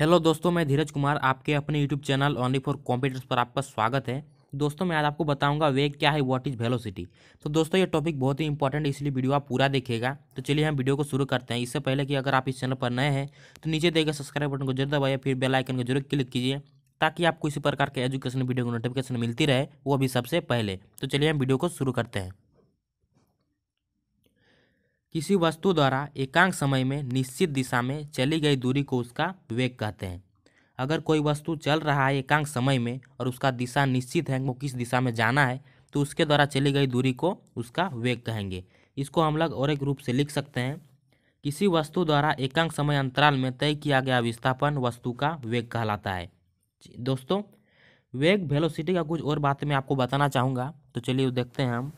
hello दोस्तों मैं धीरज कुमार आपके अपने YouTube channel only for computers पर आपका स्वागत है दोस्तों मैं आज आपको बताऊंगा वेग क्या है व्हाट इज़ वेलोसिटी तो दोस्तों ये टॉपिक बहुत ही इंपॉर्टेंट है इसलिए वीडियो आप पूरा देखेगा तो चलिए हम वीडियो को शुरू करते हैं इससे पहले कि अगर आप इस चैनल पर नए हैं तो नीचे देखिए सब्सक्राइब बटन को जरूर दबाइए फिर बेलाइकन को जरूर क्लिक कीजिए ताकि आपको इसी प्रकार के एजुकेशन वीडियो को नोटिफिकेशन मिलती रहे वो भी सबसे पहले तो चलिए हम वीडियो को शुरू करते हैं किसी वस्तु द्वारा एकांक समय में निश्चित दिशा में चली गई दूरी को उसका वेग कहते हैं अगर कोई वस्तु चल रहा है एकांक समय में और उसका दिशा निश्चित है वो किस दिशा में जाना है तो उसके द्वारा चली गई दूरी को उसका वेग कहेंगे इसको हम लोग और एक रूप से लिख सकते हैं किसी वस्तु द्वारा एकांक समय अंतराल में तय किया गया विस्थापन वस्तु का वेग कहलाता है दोस्तों वेग वेलोसिटी का कुछ और बात मैं आपको बताना चाहूँगा तो चलिए देखते हैं हम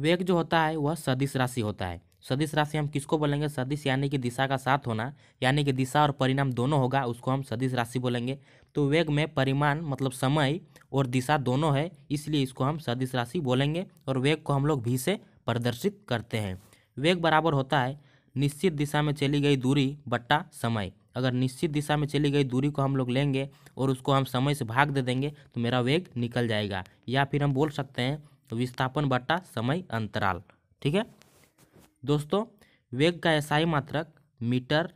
वेग जो होता है वह सदिश राशि होता है सदिश राशि हम किसको बोलेंगे सदिश यानी कि दिशा का साथ होना यानी कि दिशा और परिणाम दोनों होगा उसको हम सदिश राशि बोलेंगे तो वेग में परिमाण मतलब समय और दिशा दोनों है इसलिए इसको हम सदिश राशि बोलेंगे और वेग को हम लोग भी से प्रदर्शित करते हैं वेग बराबर होता है निश्चित दिशा में चली गई दूरी बट्टा समय अगर निश्चित दिशा में चली गई दूरी को हम लोग लेंगे और उसको हम समय से भाग दे देंगे तो मेरा वेग निकल जाएगा या फिर हम बोल सकते हैं तो विस्थापन बट्टा समय अंतराल ठीक है दोस्तों वेग का एसआई मात्रक मीटर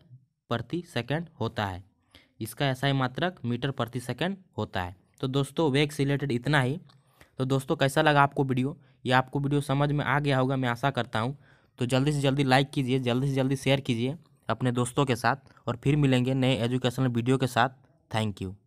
प्रति सेकंड होता है इसका एसआई मात्रक मीटर प्रति सेकंड होता है तो दोस्तों वेग से रिलेटेड इतना ही तो दोस्तों कैसा लगा आपको वीडियो ये आपको वीडियो समझ में आ गया होगा मैं आशा करता हूँ तो जल्दी से जल्दी लाइक कीजिए जल्दी से जल्दी शेयर कीजिए अपने दोस्तों के साथ और फिर मिलेंगे नए एजुकेशनल वीडियो के साथ थैंक यू